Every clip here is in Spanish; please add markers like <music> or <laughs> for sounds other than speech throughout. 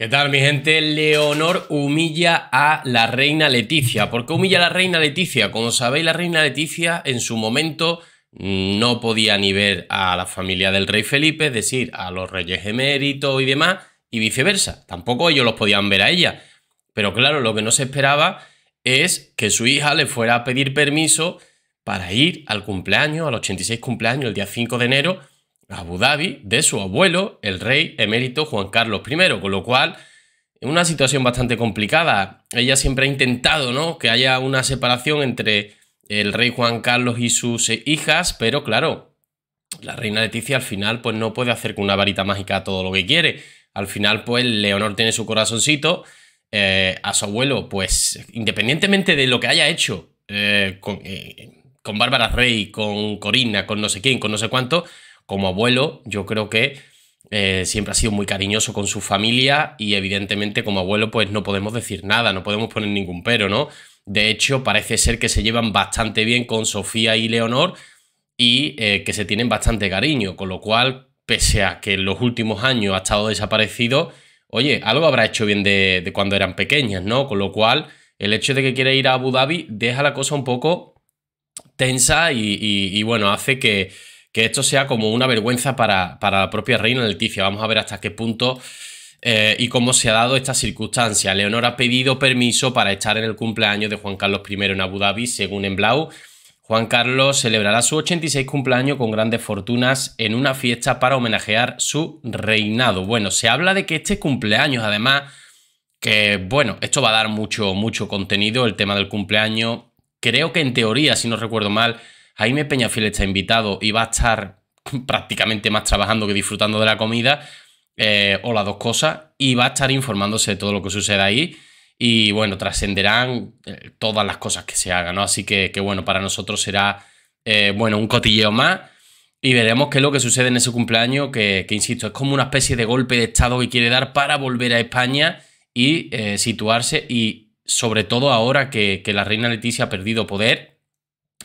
¿Qué tal, mi gente? Leonor humilla a la reina Leticia. ¿Por qué humilla a la reina Leticia? Como sabéis, la reina Leticia en su momento no podía ni ver a la familia del rey Felipe, es decir, a los reyes eméritos y demás, y viceversa. Tampoco ellos los podían ver a ella. Pero claro, lo que no se esperaba es que su hija le fuera a pedir permiso para ir al cumpleaños, al 86 cumpleaños, el día 5 de enero, Abu Dhabi de su abuelo, el rey emérito Juan Carlos I, con lo cual una situación bastante complicada. Ella siempre ha intentado ¿no? que haya una separación entre el rey Juan Carlos y sus eh, hijas, pero claro, la reina Leticia al final pues no puede hacer con una varita mágica todo lo que quiere. Al final pues Leonor tiene su corazoncito eh, a su abuelo, pues independientemente de lo que haya hecho eh, con, con Bárbara Rey, con Corina, con no sé quién, con no sé cuánto, como abuelo, yo creo que eh, siempre ha sido muy cariñoso con su familia y evidentemente como abuelo pues no podemos decir nada, no podemos poner ningún pero, ¿no? De hecho, parece ser que se llevan bastante bien con Sofía y Leonor y eh, que se tienen bastante cariño, con lo cual, pese a que en los últimos años ha estado desaparecido, oye, algo habrá hecho bien de, cuando eran pequeñas, ¿no? Con lo cual, el hecho de que quiera ir a Abu Dhabi deja la cosa un poco tensa y bueno, hace que, que esto sea como una vergüenza para, para la propia reina Leticia. Vamos a ver hasta qué punto eh, y cómo se ha dado esta circunstancia. Leonor ha pedido permiso para estar en el cumpleaños de Juan Carlos I en Abu Dhabi, según en Blau. Juan Carlos celebrará su 86 cumpleaños con grandes fortunas en una fiesta para homenajear su reinado. Bueno, se habla de que este cumpleaños, además, que bueno, esto va a dar mucho, mucho contenido, el tema del cumpleaños. Creo que en teoría, si no recuerdo mal, Jaime Peñafiel está invitado y va a estar <laughs> prácticamente más trabajando que disfrutando de la comida, eh, o las dos cosas, y va a estar informándose de todo lo que sucede ahí. Y bueno, trascenderán eh, todas las cosas que se hagan, ¿no? Así que, bueno, para nosotros será, eh, bueno, un cotilleo más. Y veremos qué es lo que sucede en ese cumpleaños, que, insisto, es como una especie de golpe de estado que quiere dar para volver a España y situarse. Y sobre todo ahora que, que la reina Leticia ha perdido poder,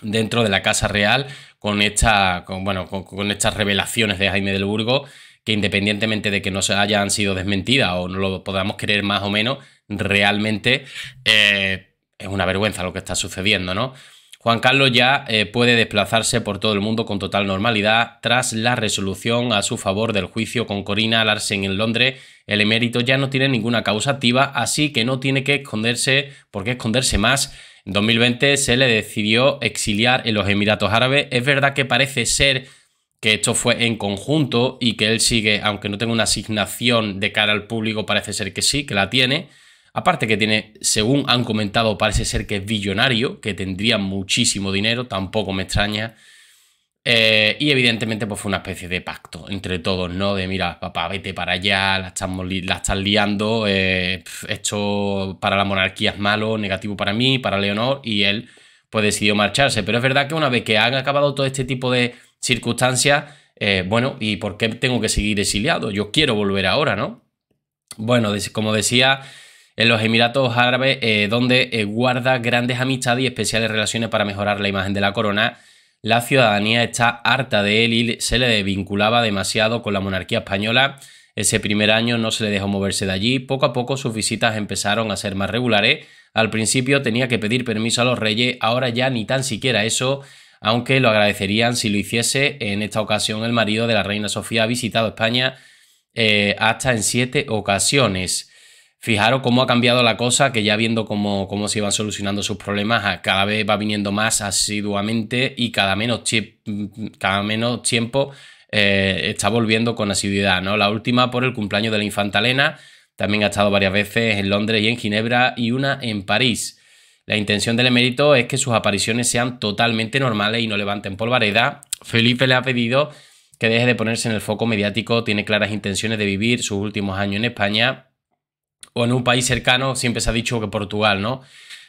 dentro de la Casa Real con, esta, bueno, estas revelaciones de Jaime del Burgo que independientemente de que no se hayan sido desmentidas o no lo podamos creer más o menos, realmente eh, es una vergüenza lo que está sucediendo, ¿no? Juan Carlos ya eh, puede desplazarse por todo el mundo con total normalidad tras la resolución a su favor del juicio con Corina Larsen en Londres. El emérito ya no tiene ninguna causa activa, así que no tiene que esconderse, por qué esconderse más en 2020 se le decidió exiliar en los Emiratos Árabes. Es verdad que parece ser que esto fue en conjunto y que él sigue, aunque no tenga una asignación de cara al público, parece ser que sí, que la tiene. Aparte que tiene, según han comentado, parece ser que es billonario, que tendría muchísimo dinero, tampoco me extraña. Eh, y evidentemente pues fue una especie de pacto entre todos, ¿no? De mira, papá, vete para allá, la estás, la liando, eh, esto para la monarquía es malo, negativo para mí, para Leonor, y él pues decidió marcharse. Pero es verdad que una vez que han acabado todo este tipo de circunstancias, eh, bueno, ¿y por qué tengo que seguir exiliado? Yo quiero volver ahora, ¿no? Bueno, como decía, en los Emiratos Árabes, donde guarda grandes amistades y especiales relaciones para mejorar la imagen de la corona, la ciudadanía está harta de él y se le vinculaba demasiado con la monarquía española. Ese primer año no se le dejó moverse de allí, poco a poco sus visitas empezaron a ser más regulares, al principio tenía que pedir permiso a los reyes, ahora ya ni tan siquiera eso, aunque lo agradecerían si lo hiciese. En esta ocasión el marido de la reina Sofía ha visitado España eh, hasta en siete ocasiones. Fijaros cómo ha cambiado la cosa, que ya viendo cómo, cómo se iban solucionando sus problemas, ah, cada vez va viniendo más asiduamente y cada menos, cada menos tiempo eh, está volviendo con asiduidad. ¿no? La última por el cumpleaños de la infanta Elena, también ha estado varias veces en Londres y en Ginebra y una en París. La intención del emérito es que sus apariciones sean totalmente normales y no levanten polvareda. Felipe le ha pedido que deje de ponerse en el foco mediático, tiene claras intenciones de vivir sus últimos años en España o en un país cercano, siempre se ha dicho que Portugal, ¿no?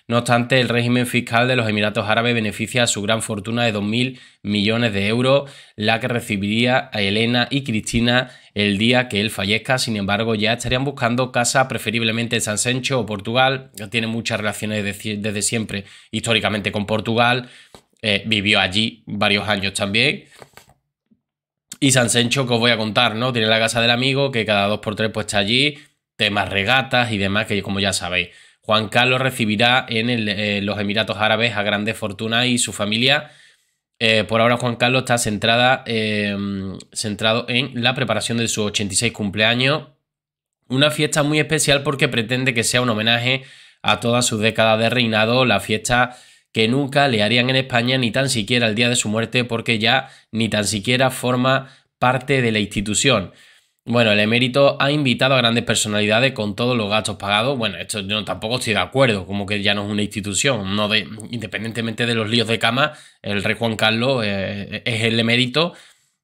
No obstante, el régimen fiscal de los Emiratos Árabes beneficia a su gran fortuna de 2.000 millones de euros, la que recibiría a Elena y Cristina el día que él fallezca. Sin embargo, ya estarían buscando casa, preferiblemente en San Sencho o Portugal. Tiene muchas relaciones desde, siempre históricamente con Portugal. Eh, vivió allí varios años también. Y San Sencho, que os voy a contar, ¿no? Tiene la casa del amigo, que cada dos por tres pues está allí temas regatas y demás, que como ya sabéis, Juan Carlos recibirá en eh, los Emiratos Árabes a grandes fortunas y su familia. Eh, por ahora Juan Carlos está centrada, em, centrado en la preparación de su 86 cumpleaños. Una fiesta muy especial porque pretende que sea un homenaje a toda su década de reinado, la fiesta que nunca le harían en España ni tan siquiera el día de su muerte porque ya ni tan siquiera forma parte de la institución. Bueno, el emérito ha invitado a grandes personalidades con todos los gastos pagados. Bueno, esto yo tampoco estoy de acuerdo, como que ya no es una institución. No de, independientemente de los líos de cama, el rey Juan Carlos eh, es el emérito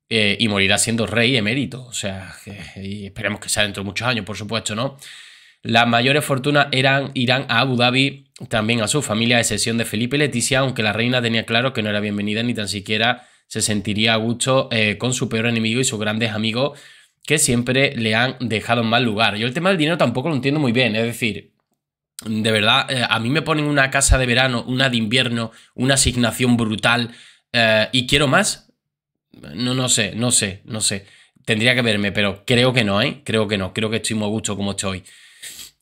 eh, y morirá siendo rey emérito. O sea, esperemos que sea dentro de muchos años, por supuesto, ¿no? Las mayores fortunas eran, irán a Abu Dhabi, también a su familia, a excepción de Felipe y Leticia, aunque la reina tenía claro que no era bienvenida ni tan siquiera se sentiría a gusto eh, con su peor enemigo y sus grandes amigos que siempre le han dejado en mal lugar. Yo el tema del dinero tampoco lo entiendo muy bien, es decir, de verdad, eh, a mí me ponen una casa de verano, una de invierno, una asignación brutal eh, y quiero más. No, no sé, no sé, no sé. Tendría que verme, pero creo que no, ¿eh? Creo que no, creo que estoy muy a gusto como estoy.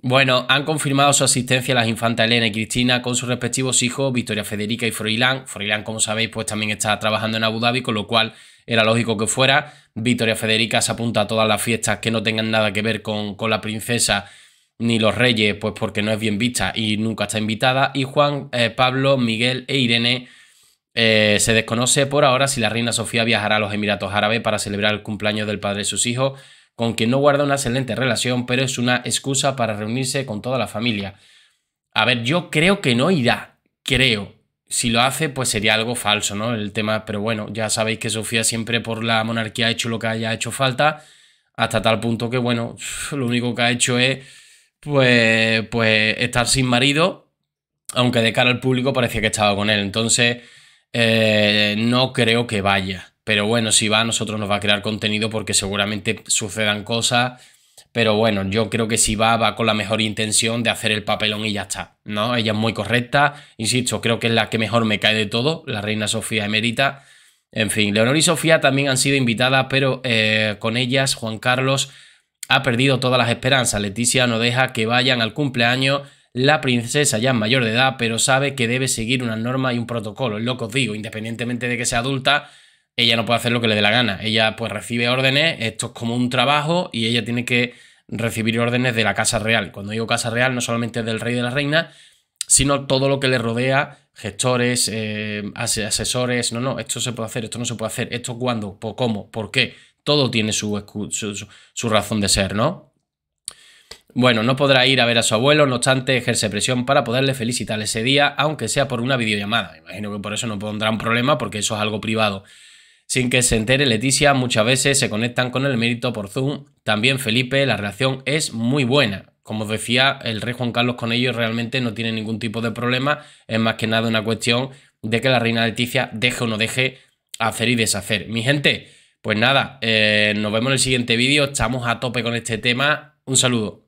Bueno, han confirmado su asistencia las infantas Elena y Cristina con sus respectivos hijos, Victoria Federica y Froilán. Froilán, como sabéis, pues también está trabajando en Abu Dhabi, con lo cual era lógico que fuera. Victoria Federica se apunta a todas las fiestas que no tengan nada que ver con, con la princesa ni los reyes, pues porque no es bien vista y nunca está invitada. Y Juan, eh, Pablo, Miguel e Irene eh, se desconoce por ahora si la reina Sofía viajará a los Emiratos Árabes para celebrar el cumpleaños del padre de sus hijos, con quien no guarda una excelente relación, pero es una excusa para reunirse con toda la familia. A ver, yo creo que no irá, creo si lo hace, pues sería algo falso, ¿no? El tema, pero bueno, ya sabéis que Sofía siempre por la monarquía ha hecho lo que haya hecho falta, hasta tal punto que, bueno, <laughs> lo único que ha hecho es, pues, pues estar sin marido, aunque de cara al público parecía que estaba con él. Entonces, eh, no creo que vaya. Pero bueno, si va, a nosotros nos va a crear contenido porque seguramente sucedan cosas pero bueno, yo creo que si va, va con la mejor intención de hacer el papelón y ya está. ¿no? Ella es muy correcta, insisto, creo que es la que mejor me cae de todo, la reina Sofía Emerita. En fin, Leonor y Sofía también han sido invitadas, pero eh, con ellas Juan Carlos ha perdido todas las esperanzas. Leticia no deja que vayan al cumpleaños. La princesa ya es mayor de edad, pero sabe que debe seguir unas normas y un protocolo. Es lo que os digo, independientemente de que sea adulta, ella no puede hacer lo que le dé la gana. Ella pues recibe órdenes, esto es como un trabajo y ella tiene que recibir órdenes de la Casa Real. Cuando digo Casa Real, no solamente del rey de la reina, sino todo lo que le rodea, gestores, eh, asesores, no, no, esto se puede hacer, esto no se puede hacer, esto cuándo, por pues, cómo, por qué, todo tiene su, su razón de ser, ¿no? Bueno, no podrá ir a ver a su abuelo, no obstante, ejerce presión para poderle felicitar ese día, aunque sea por una videollamada. Imagino que por eso no pondrá un problema, porque eso es algo privado. Sin que se entere Leticia, muchas veces se conectan con el mérito por Zoom. También Felipe, la relación es muy buena. Como os decía, el rey Juan Carlos con ellos realmente no tiene ningún tipo de problema. Es más que nada una cuestión de que la reina Leticia deje o no deje hacer y deshacer. Mi gente, pues nada, eh, nos vemos en el siguiente vídeo. Estamos a tope con este tema. Un saludo.